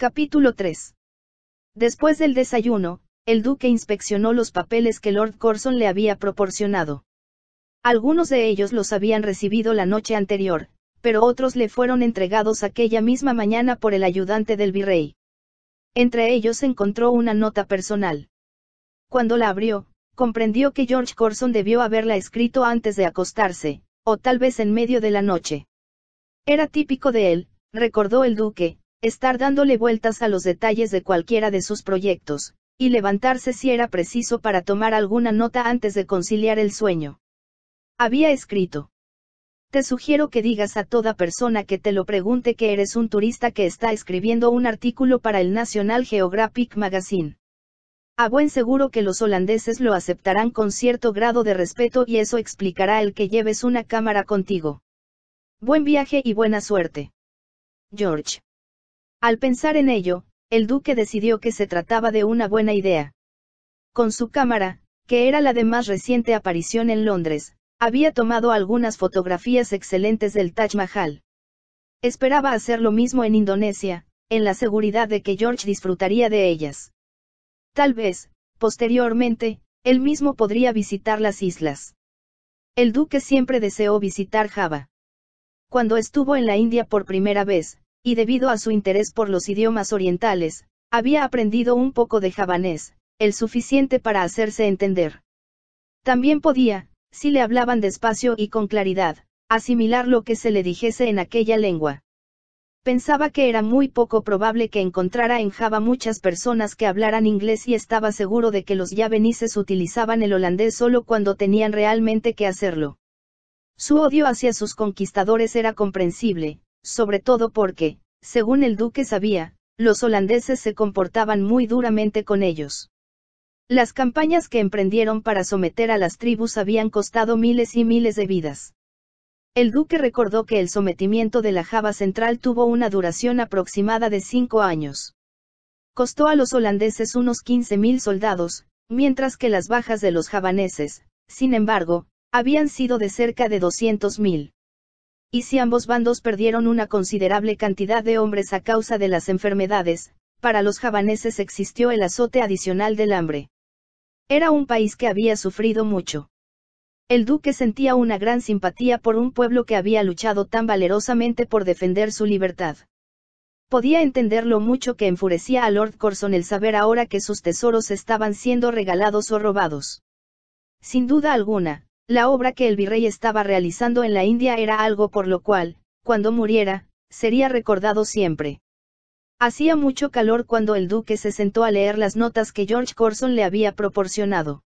Capítulo 3. Después del desayuno, el duque inspeccionó los papeles que Lord Corson le había proporcionado. Algunos de ellos los habían recibido la noche anterior, pero otros le fueron entregados aquella misma mañana por el ayudante del virrey. Entre ellos encontró una nota personal. Cuando la abrió, comprendió que George Corson debió haberla escrito antes de acostarse, o tal vez en medio de la noche. Era típico de él, recordó el duque, estar dándole vueltas a los detalles de cualquiera de sus proyectos, y levantarse si era preciso para tomar alguna nota antes de conciliar el sueño. Había escrito. Te sugiero que digas a toda persona que te lo pregunte que eres un turista que está escribiendo un artículo para el National Geographic Magazine. A buen seguro que los holandeses lo aceptarán con cierto grado de respeto y eso explicará el que lleves una cámara contigo. Buen viaje y buena suerte. George. Al pensar en ello, el duque decidió que se trataba de una buena idea. Con su cámara, que era la de más reciente aparición en Londres, había tomado algunas fotografías excelentes del Taj Mahal. Esperaba hacer lo mismo en Indonesia, en la seguridad de que George disfrutaría de ellas. Tal vez, posteriormente, él mismo podría visitar las islas. El duque siempre deseó visitar Java. Cuando estuvo en la India por primera vez, y debido a su interés por los idiomas orientales, había aprendido un poco de javanés, el suficiente para hacerse entender. También podía, si le hablaban despacio y con claridad, asimilar lo que se le dijese en aquella lengua. Pensaba que era muy poco probable que encontrara en Java muchas personas que hablaran inglés y estaba seguro de que los yavenises utilizaban el holandés solo cuando tenían realmente que hacerlo. Su odio hacia sus conquistadores era comprensible, sobre todo porque, según el duque sabía, los holandeses se comportaban muy duramente con ellos. Las campañas que emprendieron para someter a las tribus habían costado miles y miles de vidas. El duque recordó que el sometimiento de la Java Central tuvo una duración aproximada de cinco años. Costó a los holandeses unos 15.000 soldados, mientras que las bajas de los javaneses, sin embargo, habían sido de cerca de 200.000 y si ambos bandos perdieron una considerable cantidad de hombres a causa de las enfermedades, para los javaneses existió el azote adicional del hambre. Era un país que había sufrido mucho. El duque sentía una gran simpatía por un pueblo que había luchado tan valerosamente por defender su libertad. Podía entender lo mucho que enfurecía a Lord Corson el saber ahora que sus tesoros estaban siendo regalados o robados. Sin duda alguna, la obra que el virrey estaba realizando en la India era algo por lo cual, cuando muriera, sería recordado siempre. Hacía mucho calor cuando el duque se sentó a leer las notas que George Corson le había proporcionado.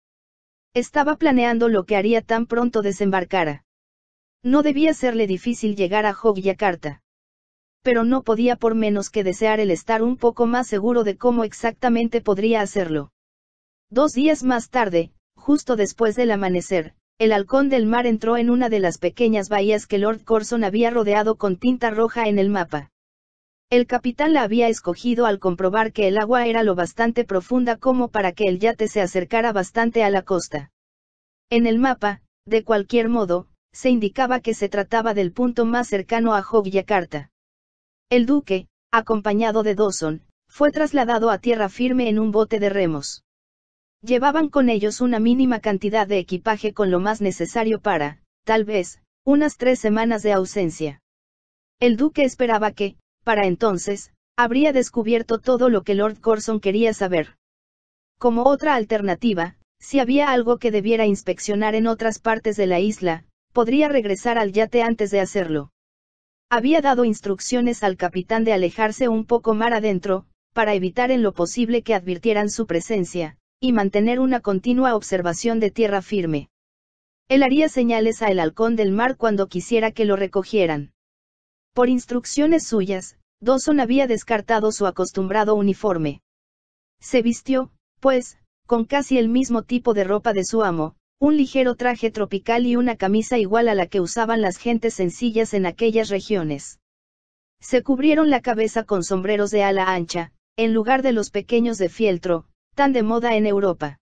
Estaba planeando lo que haría tan pronto desembarcara. No debía serle difícil llegar a Yogyakarta. Pero no podía por menos que desear el estar un poco más seguro de cómo exactamente podría hacerlo. Dos días más tarde, justo después del amanecer, el halcón del mar entró en una de las pequeñas bahías que Lord Corson había rodeado con tinta roja en el mapa. El capitán la había escogido al comprobar que el agua era lo bastante profunda como para que el yate se acercara bastante a la costa. En el mapa, de cualquier modo, se indicaba que se trataba del punto más cercano a Yogyakarta. El duque, acompañado de Dawson, fue trasladado a tierra firme en un bote de remos. Llevaban con ellos una mínima cantidad de equipaje con lo más necesario para, tal vez, unas tres semanas de ausencia. El duque esperaba que, para entonces, habría descubierto todo lo que Lord Corson quería saber. Como otra alternativa, si había algo que debiera inspeccionar en otras partes de la isla, podría regresar al yate antes de hacerlo. Había dado instrucciones al capitán de alejarse un poco mar adentro, para evitar en lo posible que advirtieran su presencia, y mantener una continua observación de tierra firme. Él haría señales a el halcón del mar cuando quisiera que lo recogieran. Por instrucciones suyas, Dawson había descartado su acostumbrado uniforme. Se vistió, pues, con casi el mismo tipo de ropa de su amo, un ligero traje tropical y una camisa igual a la que usaban las gentes sencillas en aquellas regiones. Se cubrieron la cabeza con sombreros de ala ancha, en lugar de los pequeños de fieltro, tan de moda en Europa.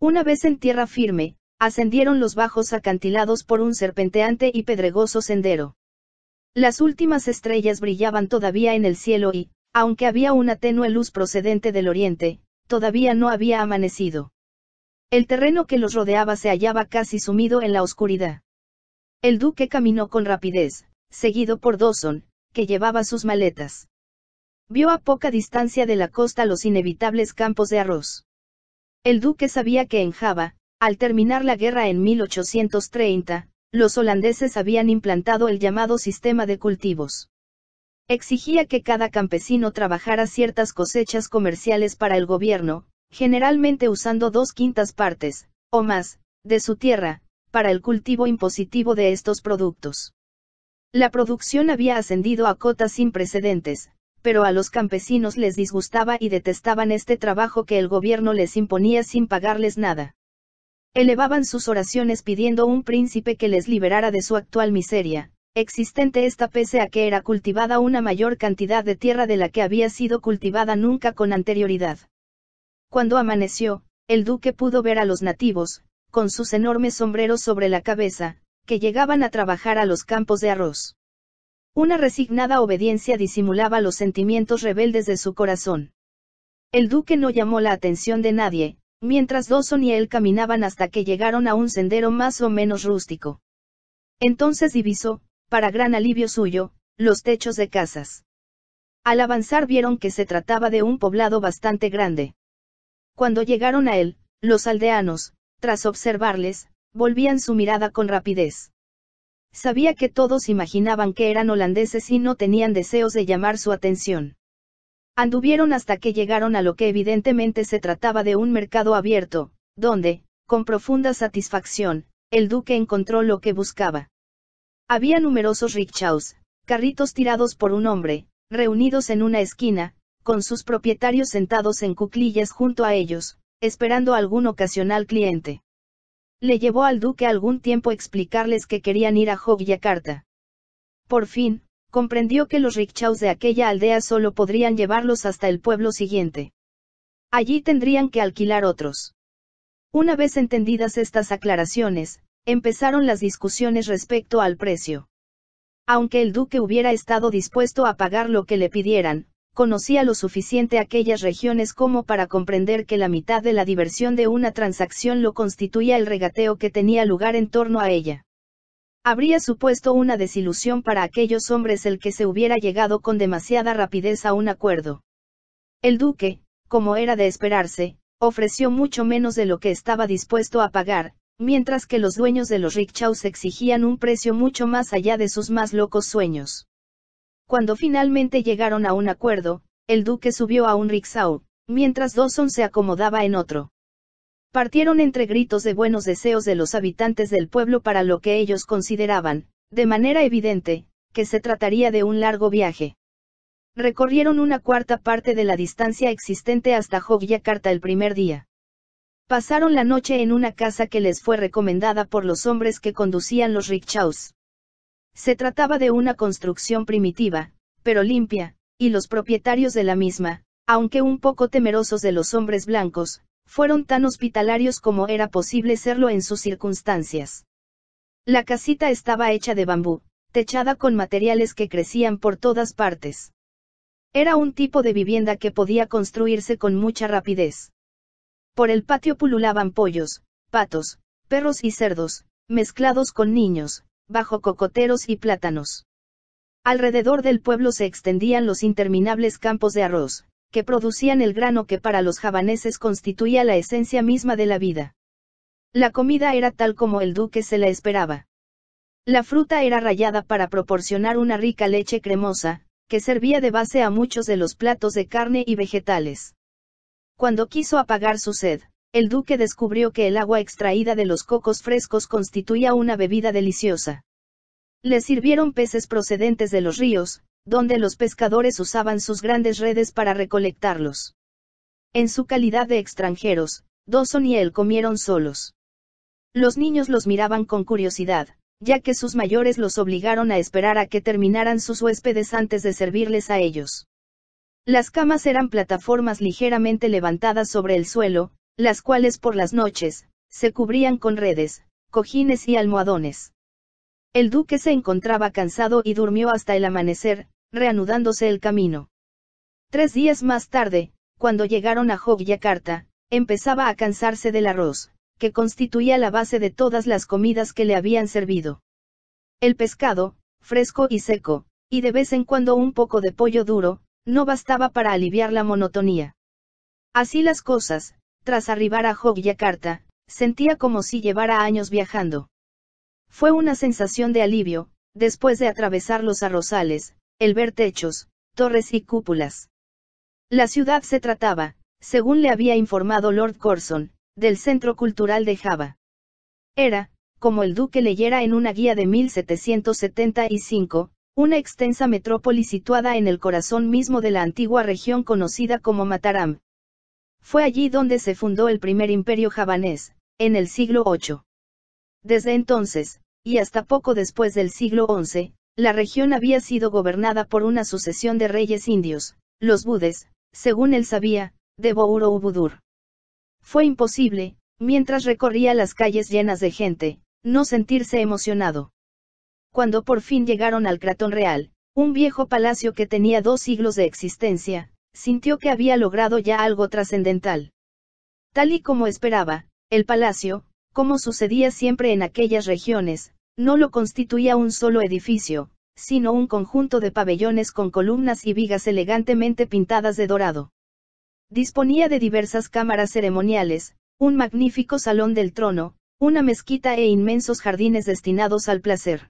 Una vez en tierra firme, ascendieron los bajos acantilados por un serpenteante y pedregoso sendero. Las últimas estrellas brillaban todavía en el cielo y, aunque había una tenue luz procedente del oriente, todavía no había amanecido. El terreno que los rodeaba se hallaba casi sumido en la oscuridad. El duque caminó con rapidez, seguido por Dawson, que llevaba sus maletas vio a poca distancia de la costa los inevitables campos de arroz. El duque sabía que en Java, al terminar la guerra en 1830, los holandeses habían implantado el llamado sistema de cultivos. Exigía que cada campesino trabajara ciertas cosechas comerciales para el gobierno, generalmente usando dos quintas partes, o más, de su tierra, para el cultivo impositivo de estos productos. La producción había ascendido a cotas sin precedentes, pero a los campesinos les disgustaba y detestaban este trabajo que el gobierno les imponía sin pagarles nada. Elevaban sus oraciones pidiendo un príncipe que les liberara de su actual miseria, existente esta pese a que era cultivada una mayor cantidad de tierra de la que había sido cultivada nunca con anterioridad. Cuando amaneció, el duque pudo ver a los nativos, con sus enormes sombreros sobre la cabeza, que llegaban a trabajar a los campos de arroz. Una resignada obediencia disimulaba los sentimientos rebeldes de su corazón. El duque no llamó la atención de nadie, mientras Dawson y él caminaban hasta que llegaron a un sendero más o menos rústico. Entonces divisó, para gran alivio suyo, los techos de casas. Al avanzar vieron que se trataba de un poblado bastante grande. Cuando llegaron a él, los aldeanos, tras observarles, volvían su mirada con rapidez. Sabía que todos imaginaban que eran holandeses y no tenían deseos de llamar su atención. Anduvieron hasta que llegaron a lo que evidentemente se trataba de un mercado abierto, donde, con profunda satisfacción, el duque encontró lo que buscaba. Había numerosos rickshaws, carritos tirados por un hombre, reunidos en una esquina, con sus propietarios sentados en cuclillas junto a ellos, esperando algún ocasional cliente. Le llevó al duque algún tiempo explicarles que querían ir a Jogjakarta. Por fin, comprendió que los rickshaws de aquella aldea solo podrían llevarlos hasta el pueblo siguiente. Allí tendrían que alquilar otros. Una vez entendidas estas aclaraciones, empezaron las discusiones respecto al precio. Aunque el duque hubiera estado dispuesto a pagar lo que le pidieran, conocía lo suficiente aquellas regiones como para comprender que la mitad de la diversión de una transacción lo constituía el regateo que tenía lugar en torno a ella. Habría supuesto una desilusión para aquellos hombres el que se hubiera llegado con demasiada rapidez a un acuerdo. El duque, como era de esperarse, ofreció mucho menos de lo que estaba dispuesto a pagar, mientras que los dueños de los rickshaws exigían un precio mucho más allá de sus más locos sueños. Cuando finalmente llegaron a un acuerdo, el duque subió a un rickshaw, mientras Dawson se acomodaba en otro. Partieron entre gritos de buenos deseos de los habitantes del pueblo para lo que ellos consideraban, de manera evidente, que se trataría de un largo viaje. Recorrieron una cuarta parte de la distancia existente hasta Yogyakarta el primer día. Pasaron la noche en una casa que les fue recomendada por los hombres que conducían los rickshaws. Se trataba de una construcción primitiva, pero limpia, y los propietarios de la misma, aunque un poco temerosos de los hombres blancos, fueron tan hospitalarios como era posible serlo en sus circunstancias. La casita estaba hecha de bambú, techada con materiales que crecían por todas partes. Era un tipo de vivienda que podía construirse con mucha rapidez. Por el patio pululaban pollos, patos, perros y cerdos, mezclados con niños, bajo cocoteros y plátanos. Alrededor del pueblo se extendían los interminables campos de arroz, que producían el grano que para los javaneses constituía la esencia misma de la vida. La comida era tal como el duque se la esperaba. La fruta era rallada para proporcionar una rica leche cremosa, que servía de base a muchos de los platos de carne y vegetales. Cuando quiso apagar su sed, el duque descubrió que el agua extraída de los cocos frescos constituía una bebida deliciosa. Le sirvieron peces procedentes de los ríos, donde los pescadores usaban sus grandes redes para recolectarlos. En su calidad de extranjeros, Dawson y él comieron solos. Los niños los miraban con curiosidad, ya que sus mayores los obligaron a esperar a que terminaran sus huéspedes antes de servirles a ellos. Las camas eran plataformas ligeramente levantadas sobre el suelo, las cuales por las noches, se cubrían con redes, cojines y almohadones. El duque se encontraba cansado y durmió hasta el amanecer, reanudándose el camino. Tres días más tarde, cuando llegaron a Yogyakarta, empezaba a cansarse del arroz, que constituía la base de todas las comidas que le habían servido. El pescado, fresco y seco, y de vez en cuando un poco de pollo duro, no bastaba para aliviar la monotonía. Así las cosas, tras arribar a Yogyakarta, sentía como si llevara años viajando. Fue una sensación de alivio, después de atravesar los arrozales, el ver techos, torres y cúpulas. La ciudad se trataba, según le había informado Lord Corson, del Centro Cultural de Java. Era, como el duque leyera en una guía de 1775, una extensa metrópoli situada en el corazón mismo de la antigua región conocida como Mataram, fue allí donde se fundó el primer imperio javanés, en el siglo VIII. Desde entonces, y hasta poco después del siglo XI, la región había sido gobernada por una sucesión de reyes indios, los budes, según él sabía, de Bouro Ubudur. Fue imposible, mientras recorría las calles llenas de gente, no sentirse emocionado. Cuando por fin llegaron al Cratón Real, un viejo palacio que tenía dos siglos de existencia, sintió que había logrado ya algo trascendental. Tal y como esperaba, el palacio, como sucedía siempre en aquellas regiones, no lo constituía un solo edificio, sino un conjunto de pabellones con columnas y vigas elegantemente pintadas de dorado. Disponía de diversas cámaras ceremoniales, un magnífico salón del trono, una mezquita e inmensos jardines destinados al placer.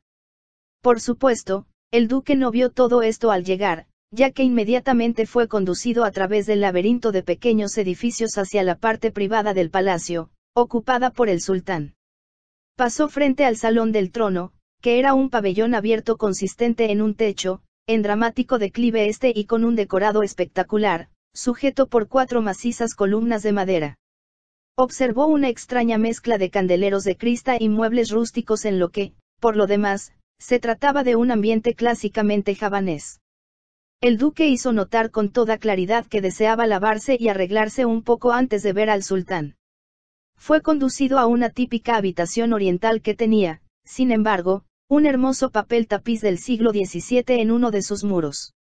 Por supuesto, el duque no vio todo esto al llegar, ya que inmediatamente fue conducido a través del laberinto de pequeños edificios hacia la parte privada del palacio, ocupada por el sultán. Pasó frente al Salón del Trono, que era un pabellón abierto consistente en un techo, en dramático declive este y con un decorado espectacular, sujeto por cuatro macizas columnas de madera. Observó una extraña mezcla de candeleros de crista y muebles rústicos en lo que, por lo demás, se trataba de un ambiente clásicamente javanés. El duque hizo notar con toda claridad que deseaba lavarse y arreglarse un poco antes de ver al sultán. Fue conducido a una típica habitación oriental que tenía, sin embargo, un hermoso papel tapiz del siglo XVII en uno de sus muros.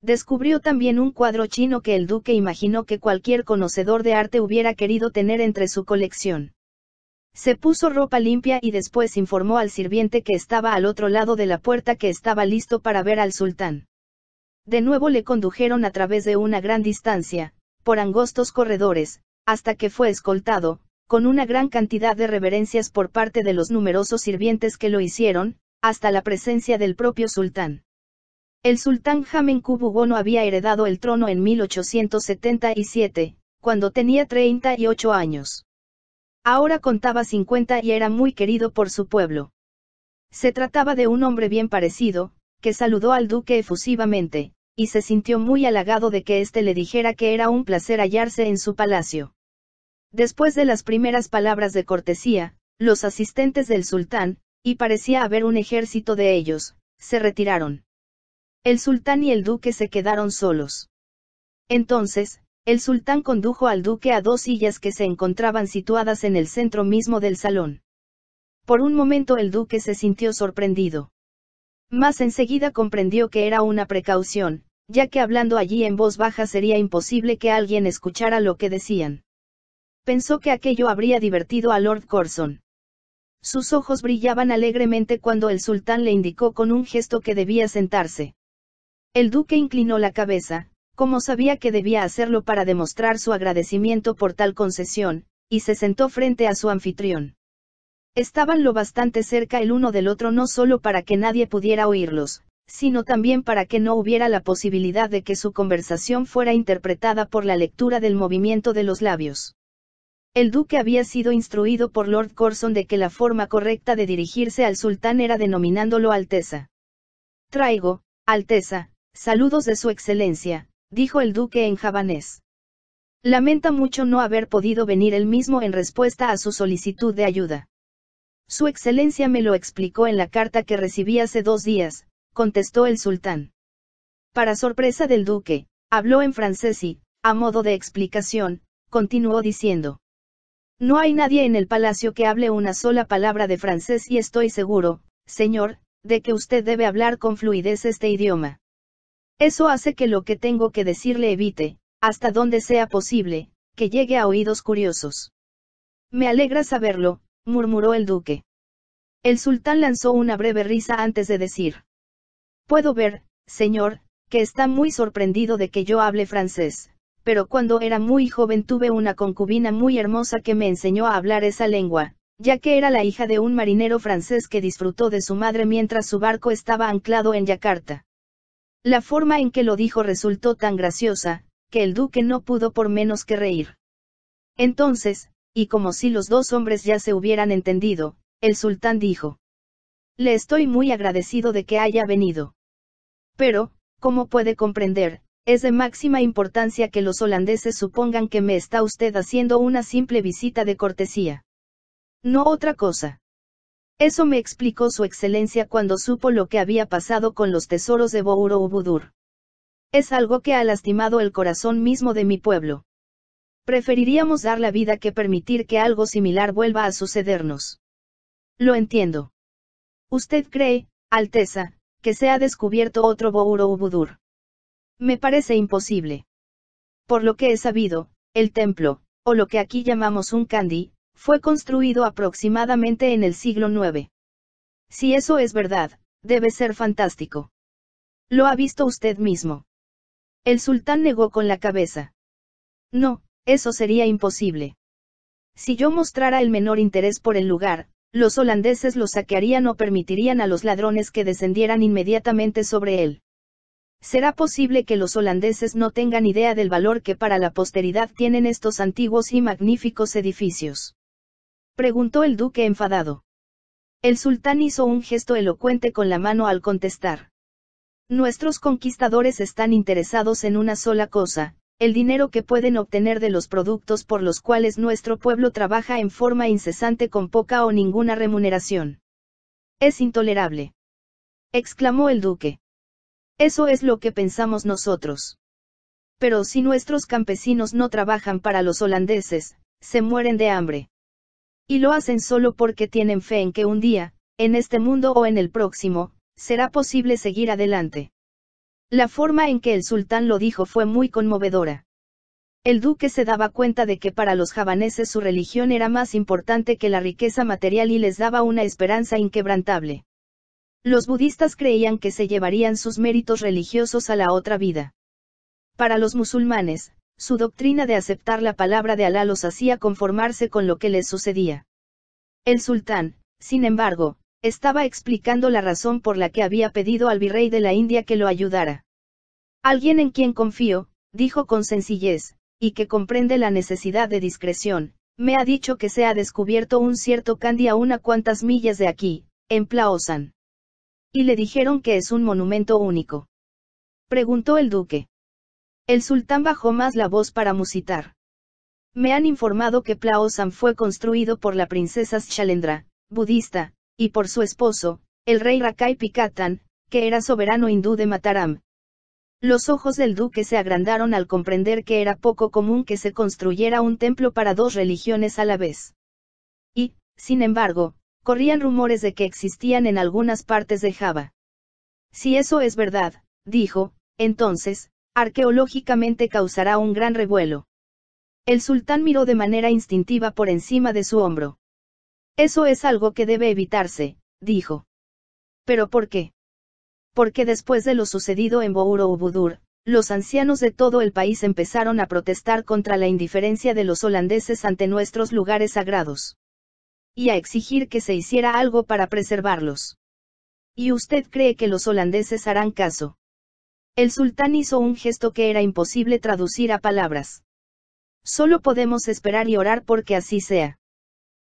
Descubrió también un cuadro chino que el duque imaginó que cualquier conocedor de arte hubiera querido tener entre su colección. Se puso ropa limpia y después informó al sirviente que estaba al otro lado de la puerta que estaba listo para ver al sultán. De nuevo le condujeron a través de una gran distancia, por angostos corredores, hasta que fue escoltado, con una gran cantidad de reverencias por parte de los numerosos sirvientes que lo hicieron, hasta la presencia del propio sultán. El sultán Jamen Kubugono había heredado el trono en 1877, cuando tenía 38 años. Ahora contaba 50 y era muy querido por su pueblo. Se trataba de un hombre bien parecido, que saludó al duque efusivamente, y se sintió muy halagado de que éste le dijera que era un placer hallarse en su palacio. Después de las primeras palabras de cortesía, los asistentes del sultán, y parecía haber un ejército de ellos, se retiraron. El sultán y el duque se quedaron solos. Entonces, el sultán condujo al duque a dos sillas que se encontraban situadas en el centro mismo del salón. Por un momento el duque se sintió sorprendido. Más enseguida comprendió que era una precaución, ya que hablando allí en voz baja sería imposible que alguien escuchara lo que decían. Pensó que aquello habría divertido a Lord Corson. Sus ojos brillaban alegremente cuando el sultán le indicó con un gesto que debía sentarse. El duque inclinó la cabeza, como sabía que debía hacerlo para demostrar su agradecimiento por tal concesión, y se sentó frente a su anfitrión. Estaban lo bastante cerca el uno del otro no solo para que nadie pudiera oírlos, sino también para que no hubiera la posibilidad de que su conversación fuera interpretada por la lectura del movimiento de los labios. El duque había sido instruido por Lord Corson de que la forma correcta de dirigirse al sultán era denominándolo Alteza. Traigo, Alteza, saludos de su excelencia, dijo el duque en javanés. Lamenta mucho no haber podido venir él mismo en respuesta a su solicitud de ayuda. Su excelencia me lo explicó en la carta que recibí hace dos días, contestó el sultán. Para sorpresa del duque, habló en francés y, a modo de explicación, continuó diciendo. No hay nadie en el palacio que hable una sola palabra de francés y estoy seguro, señor, de que usted debe hablar con fluidez este idioma. Eso hace que lo que tengo que decirle evite, hasta donde sea posible, que llegue a oídos curiosos. Me alegra saberlo, murmuró el duque. El sultán lanzó una breve risa antes de decir. Puedo ver, señor, que está muy sorprendido de que yo hable francés, pero cuando era muy joven tuve una concubina muy hermosa que me enseñó a hablar esa lengua, ya que era la hija de un marinero francés que disfrutó de su madre mientras su barco estaba anclado en Yakarta. La forma en que lo dijo resultó tan graciosa, que el duque no pudo por menos que reír. Entonces, y como si los dos hombres ya se hubieran entendido, el sultán dijo. Le estoy muy agradecido de que haya venido. Pero, como puede comprender, es de máxima importancia que los holandeses supongan que me está usted haciendo una simple visita de cortesía. No otra cosa. Eso me explicó su excelencia cuando supo lo que había pasado con los tesoros de Bouro Ubudur. Es algo que ha lastimado el corazón mismo de mi pueblo. Preferiríamos dar la vida que permitir que algo similar vuelva a sucedernos. Lo entiendo. Usted cree, Alteza, que se ha descubierto otro ubudur. Me parece imposible. Por lo que he sabido, el templo, o lo que aquí llamamos un Kandi, fue construido aproximadamente en el siglo IX. Si eso es verdad, debe ser fantástico. Lo ha visto usted mismo. El sultán negó con la cabeza. No, eso sería imposible. Si yo mostrara el menor interés por el lugar, los holandeses lo saquearían o permitirían a los ladrones que descendieran inmediatamente sobre él. Será posible que los holandeses no tengan idea del valor que para la posteridad tienen estos antiguos y magníficos edificios. Preguntó el duque enfadado. El sultán hizo un gesto elocuente con la mano al contestar. Nuestros conquistadores están interesados en una sola cosa, el dinero que pueden obtener de los productos por los cuales nuestro pueblo trabaja en forma incesante con poca o ninguna remuneración. Es intolerable. exclamó el duque. Eso es lo que pensamos nosotros. Pero si nuestros campesinos no trabajan para los holandeses, se mueren de hambre. Y lo hacen solo porque tienen fe en que un día, en este mundo o en el próximo, será posible seguir adelante. La forma en que el sultán lo dijo fue muy conmovedora. El duque se daba cuenta de que para los javaneses su religión era más importante que la riqueza material y les daba una esperanza inquebrantable. Los budistas creían que se llevarían sus méritos religiosos a la otra vida. Para los musulmanes, su doctrina de aceptar la palabra de Alá los hacía conformarse con lo que les sucedía. El sultán, sin embargo, estaba explicando la razón por la que había pedido al virrey de la India que lo ayudara. Alguien en quien confío, dijo con sencillez, y que comprende la necesidad de discreción, me ha dicho que se ha descubierto un cierto Candy a unas cuantas millas de aquí, en Plaosan. Y le dijeron que es un monumento único. Preguntó el duque. El sultán bajó más la voz para musitar. Me han informado que Plaosan fue construido por la princesa Shalendra, budista, y por su esposo, el rey Rakai Pikatan, que era soberano hindú de Mataram. Los ojos del duque se agrandaron al comprender que era poco común que se construyera un templo para dos religiones a la vez. Y, sin embargo, corrían rumores de que existían en algunas partes de Java. Si eso es verdad, dijo, entonces, arqueológicamente causará un gran revuelo. El sultán miró de manera instintiva por encima de su hombro. Eso es algo que debe evitarse, dijo. ¿Pero por qué? Porque después de lo sucedido en Bouro-Ubudur, los ancianos de todo el país empezaron a protestar contra la indiferencia de los holandeses ante nuestros lugares sagrados. Y a exigir que se hiciera algo para preservarlos. ¿Y usted cree que los holandeses harán caso? El sultán hizo un gesto que era imposible traducir a palabras. Solo podemos esperar y orar porque así sea.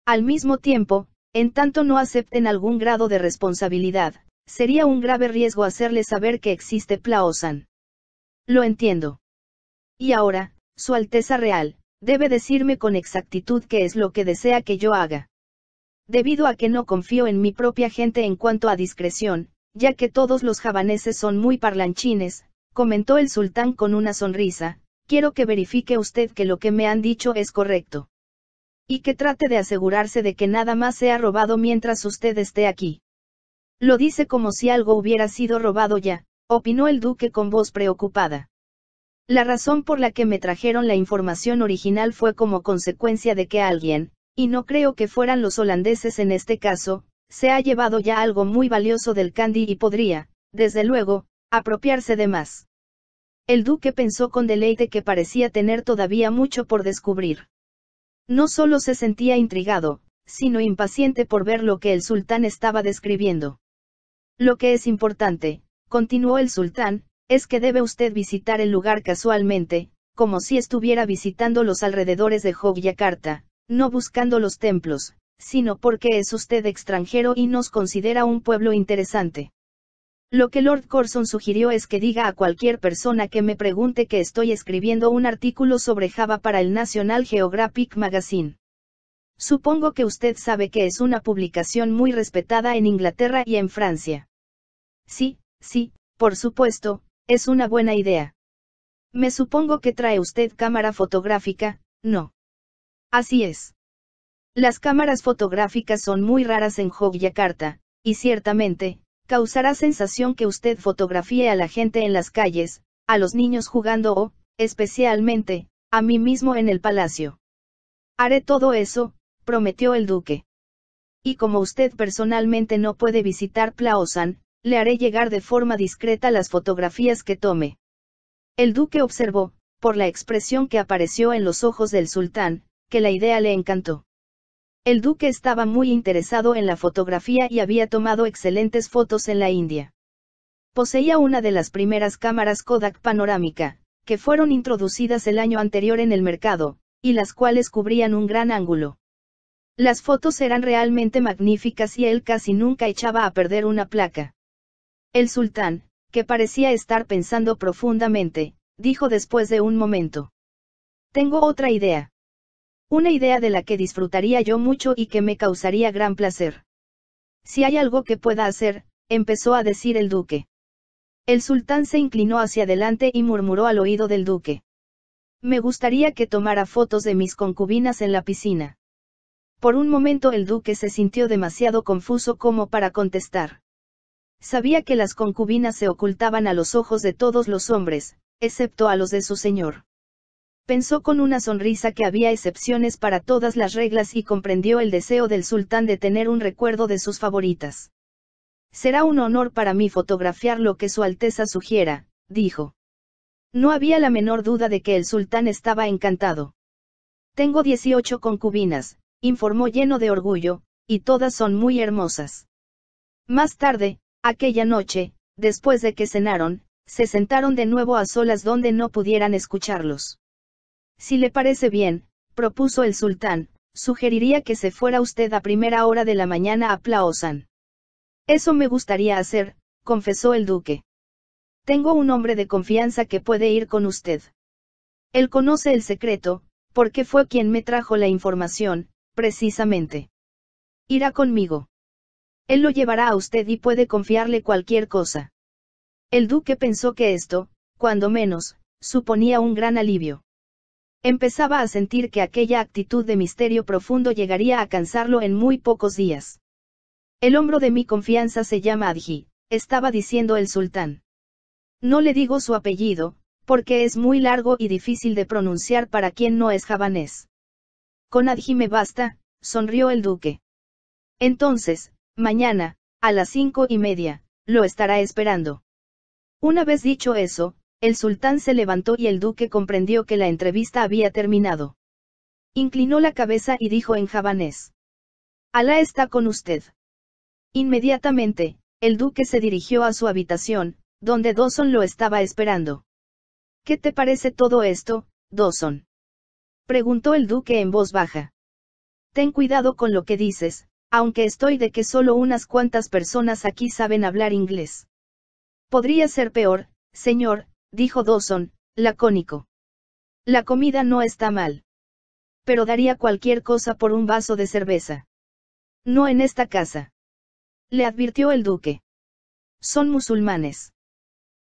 Al mismo tiempo, en tanto no acepten algún grado de responsabilidad, sería un grave riesgo hacerle saber que existe Plaosan. Lo entiendo. Y ahora, Su Alteza Real, debe decirme con exactitud qué es lo que desea que yo haga. Debido a que no confío en mi propia gente en cuanto a discreción, ya que todos los javaneses son muy parlanchines, comentó el sultán con una sonrisa, quiero que verifique usted que lo que me han dicho es correcto y que trate de asegurarse de que nada más sea robado mientras usted esté aquí. Lo dice como si algo hubiera sido robado ya, opinó el duque con voz preocupada. La razón por la que me trajeron la información original fue como consecuencia de que alguien, y no creo que fueran los holandeses en este caso, se ha llevado ya algo muy valioso del candy y podría, desde luego, apropiarse de más. El duque pensó con deleite que parecía tener todavía mucho por descubrir. No solo se sentía intrigado, sino impaciente por ver lo que el sultán estaba describiendo. Lo que es importante, continuó el sultán, es que debe usted visitar el lugar casualmente, como si estuviera visitando los alrededores de Yogyakarta, no buscando los templos, sino porque es usted extranjero y nos considera un pueblo interesante. Lo que Lord Corson sugirió es que diga a cualquier persona que me pregunte que estoy escribiendo un artículo sobre Java para el National Geographic Magazine. Supongo que usted sabe que es una publicación muy respetada en Inglaterra y en Francia. Sí, sí, por supuesto, es una buena idea. Me supongo que trae usted cámara fotográfica, ¿no? Así es. Las cámaras fotográficas son muy raras en Yogyakarta, y ciertamente, causará sensación que usted fotografíe a la gente en las calles, a los niños jugando o, especialmente, a mí mismo en el palacio. Haré todo eso, prometió el duque. Y como usted personalmente no puede visitar Plaosan, le haré llegar de forma discreta las fotografías que tome. El duque observó, por la expresión que apareció en los ojos del sultán, que la idea le encantó. El duque estaba muy interesado en la fotografía y había tomado excelentes fotos en la India. Poseía una de las primeras cámaras Kodak panorámica, que fueron introducidas el año anterior en el mercado, y las cuales cubrían un gran ángulo. Las fotos eran realmente magníficas y él casi nunca echaba a perder una placa. El sultán, que parecía estar pensando profundamente, dijo después de un momento. Tengo otra idea. Una idea de la que disfrutaría yo mucho y que me causaría gran placer. Si hay algo que pueda hacer, empezó a decir el duque. El sultán se inclinó hacia adelante y murmuró al oído del duque. Me gustaría que tomara fotos de mis concubinas en la piscina. Por un momento el duque se sintió demasiado confuso como para contestar. Sabía que las concubinas se ocultaban a los ojos de todos los hombres, excepto a los de su señor pensó con una sonrisa que había excepciones para todas las reglas y comprendió el deseo del sultán de tener un recuerdo de sus favoritas. Será un honor para mí fotografiar lo que Su Alteza sugiera, dijo. No había la menor duda de que el sultán estaba encantado. Tengo 18 concubinas, informó lleno de orgullo, y todas son muy hermosas. Más tarde, aquella noche, después de que cenaron, se sentaron de nuevo a solas donde no pudieran escucharlos. Si le parece bien, propuso el sultán, sugeriría que se fuera usted a primera hora de la mañana a Plaosan. Eso me gustaría hacer, confesó el duque. Tengo un hombre de confianza que puede ir con usted. Él conoce el secreto, porque fue quien me trajo la información, precisamente. Irá conmigo. Él lo llevará a usted y puede confiarle cualquier cosa. El duque pensó que esto, cuando menos, suponía un gran alivio. Empezaba a sentir que aquella actitud de misterio profundo llegaría a cansarlo en muy pocos días. El hombro de mi confianza se llama Adji, estaba diciendo el sultán. No le digo su apellido, porque es muy largo y difícil de pronunciar para quien no es javanés. Con Adji me basta, sonrió el duque. Entonces, mañana, a las cinco y media, lo estará esperando. Una vez dicho eso, el sultán se levantó y el duque comprendió que la entrevista había terminado. Inclinó la cabeza y dijo en javanés. Alá está con usted. Inmediatamente, el duque se dirigió a su habitación, donde Dawson lo estaba esperando. ¿Qué te parece todo esto, Dawson? Preguntó el duque en voz baja. Ten cuidado con lo que dices, aunque estoy de que solo unas cuantas personas aquí saben hablar inglés. Podría ser peor, señor, dijo Dawson, lacónico. La comida no está mal. Pero daría cualquier cosa por un vaso de cerveza. No en esta casa. Le advirtió el duque. Son musulmanes.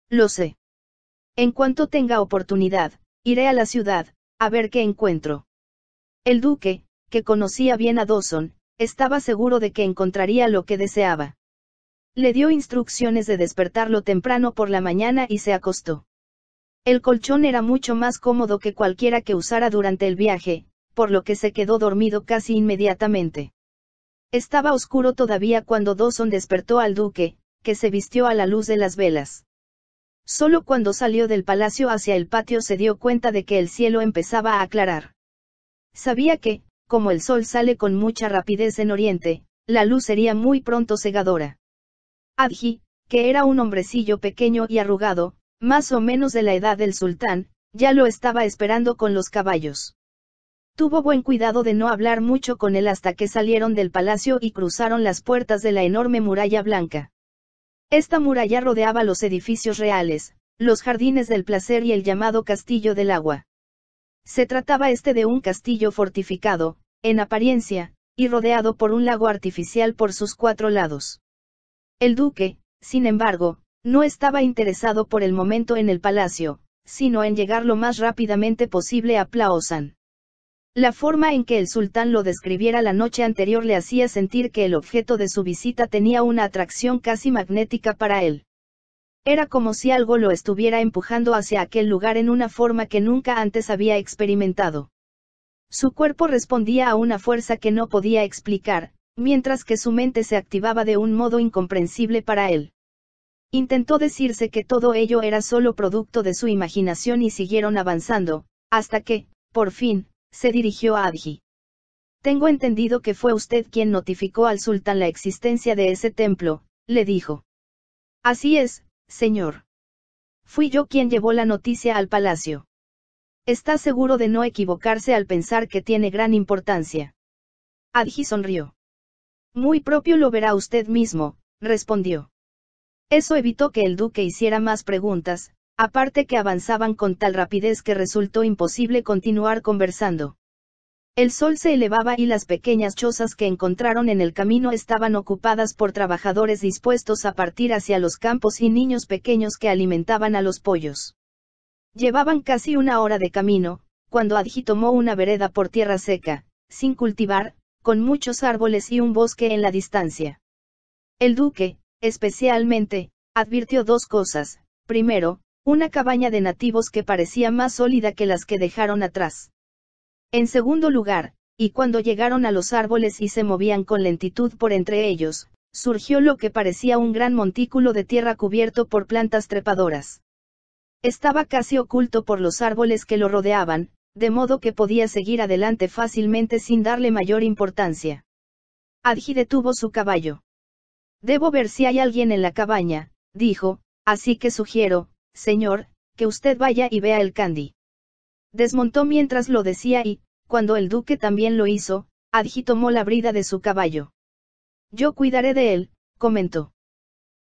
Lo sé. En cuanto tenga oportunidad, iré a la ciudad, a ver qué encuentro. El duque, que conocía bien a Dawson, estaba seguro de que encontraría lo que deseaba. Le dio instrucciones de despertarlo temprano por la mañana y se acostó. El colchón era mucho más cómodo que cualquiera que usara durante el viaje, por lo que se quedó dormido casi inmediatamente. Estaba oscuro todavía cuando Dawson despertó al duque, que se vistió a la luz de las velas. Solo cuando salió del palacio hacia el patio se dio cuenta de que el cielo empezaba a aclarar. Sabía que, como el sol sale con mucha rapidez en Oriente, la luz sería muy pronto cegadora. Adji, que era un hombrecillo pequeño y arrugado, más o menos de la edad del sultán, ya lo estaba esperando con los caballos. Tuvo buen cuidado de no hablar mucho con él hasta que salieron del palacio y cruzaron las puertas de la enorme muralla blanca. Esta muralla rodeaba los edificios reales, los jardines del placer y el llamado castillo del agua. Se trataba este de un castillo fortificado, en apariencia, y rodeado por un lago artificial por sus cuatro lados. El duque, sin embargo, no estaba interesado por el momento en el palacio, sino en llegar lo más rápidamente posible a Plaosan. La forma en que el sultán lo describiera la noche anterior le hacía sentir que el objeto de su visita tenía una atracción casi magnética para él. Era como si algo lo estuviera empujando hacia aquel lugar en una forma que nunca antes había experimentado. Su cuerpo respondía a una fuerza que no podía explicar, mientras que su mente se activaba de un modo incomprensible para él. Intentó decirse que todo ello era solo producto de su imaginación y siguieron avanzando, hasta que, por fin, se dirigió a Adji. Tengo entendido que fue usted quien notificó al sultán la existencia de ese templo, le dijo. Así es, señor. Fui yo quien llevó la noticia al palacio. Está seguro de no equivocarse al pensar que tiene gran importancia. Adji sonrió. Muy propio lo verá usted mismo, respondió. Eso evitó que el duque hiciera más preguntas, aparte que avanzaban con tal rapidez que resultó imposible continuar conversando. El sol se elevaba y las pequeñas chozas que encontraron en el camino estaban ocupadas por trabajadores dispuestos a partir hacia los campos y niños pequeños que alimentaban a los pollos. Llevaban casi una hora de camino, cuando Adji tomó una vereda por tierra seca, sin cultivar, con muchos árboles y un bosque en la distancia. El duque, Especialmente, advirtió dos cosas. Primero, una cabaña de nativos que parecía más sólida que las que dejaron atrás. En segundo lugar, y cuando llegaron a los árboles y se movían con lentitud por entre ellos, surgió lo que parecía un gran montículo de tierra cubierto por plantas trepadoras. Estaba casi oculto por los árboles que lo rodeaban, de modo que podía seguir adelante fácilmente sin darle mayor importancia. Adji detuvo su caballo. Debo ver si hay alguien en la cabaña, dijo, así que sugiero, señor, que usted vaya y vea el candy. Desmontó mientras lo decía y, cuando el duque también lo hizo, Adji tomó la brida de su caballo. Yo cuidaré de él, comentó.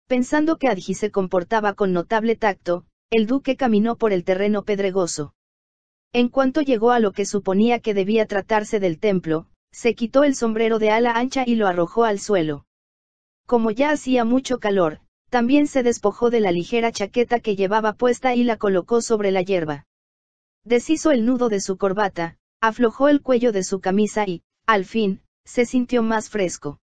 Pensando que Adji se comportaba con notable tacto, el duque caminó por el terreno pedregoso. En cuanto llegó a lo que suponía que debía tratarse del templo, se quitó el sombrero de ala ancha y lo arrojó al suelo. Como ya hacía mucho calor, también se despojó de la ligera chaqueta que llevaba puesta y la colocó sobre la hierba. Deshizo el nudo de su corbata, aflojó el cuello de su camisa y, al fin, se sintió más fresco.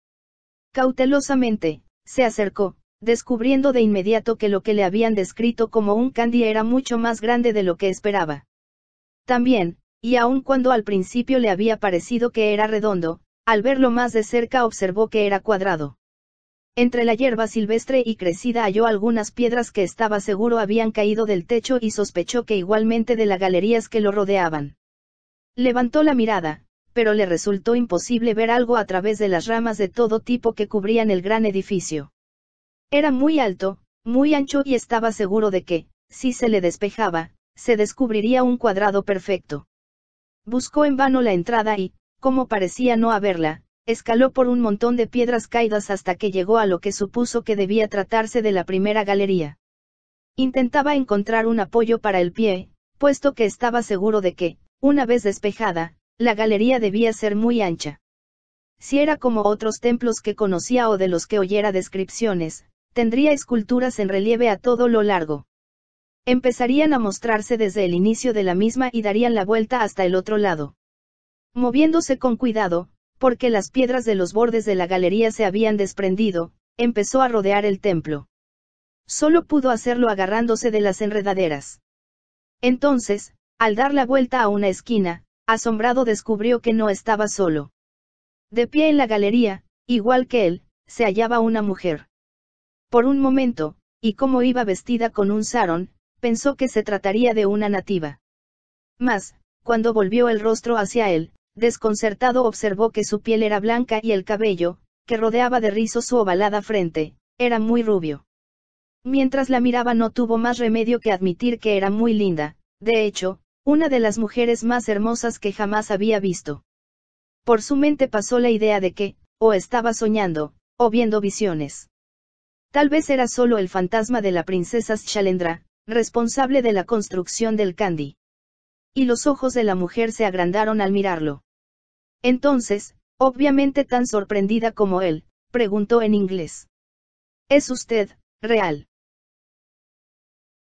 Cautelosamente, se acercó, descubriendo de inmediato que lo que le habían descrito como un candy era mucho más grande de lo que esperaba. También, y aun cuando al principio le había parecido que era redondo, al verlo más de cerca observó que era cuadrado. Entre la hierba silvestre y crecida halló algunas piedras que estaba seguro habían caído del techo y sospechó que igualmente de las galerías que lo rodeaban. Levantó la mirada, pero le resultó imposible ver algo a través de las ramas de todo tipo que cubrían el gran edificio. Era muy alto, muy ancho y estaba seguro de que, si se le despejaba, se descubriría un cuadrado perfecto. Buscó en vano la entrada y, como parecía no haberla, escaló por un montón de piedras caídas hasta que llegó a lo que supuso que debía tratarse de la primera galería. Intentaba encontrar un apoyo para el pie, puesto que estaba seguro de que, una vez despejada, la galería debía ser muy ancha. Si era como otros templos que conocía o de los que oyera descripciones, tendría esculturas en relieve a todo lo largo. Empezarían a mostrarse desde el inicio de la misma y darían la vuelta hasta el otro lado. Moviéndose con cuidado, porque las piedras de los bordes de la galería se habían desprendido, empezó a rodear el templo. Solo pudo hacerlo agarrándose de las enredaderas. Entonces, al dar la vuelta a una esquina, asombrado descubrió que no estaba solo. De pie en la galería, igual que él, se hallaba una mujer. Por un momento, y como iba vestida con un sarón, pensó que se trataría de una nativa. Mas, cuando volvió el rostro hacia él, Desconcertado observó que su piel era blanca y el cabello, que rodeaba de rizos su ovalada frente, era muy rubio. Mientras la miraba no tuvo más remedio que admitir que era muy linda, de hecho, una de las mujeres más hermosas que jamás había visto. Por su mente pasó la idea de que, o estaba soñando, o viendo visiones. Tal vez era solo el fantasma de la princesa Shalendra, responsable de la construcción del Candy. Y los ojos de la mujer se agrandaron al mirarlo. Entonces, obviamente tan sorprendida como él, preguntó en inglés. ¿Es usted, real?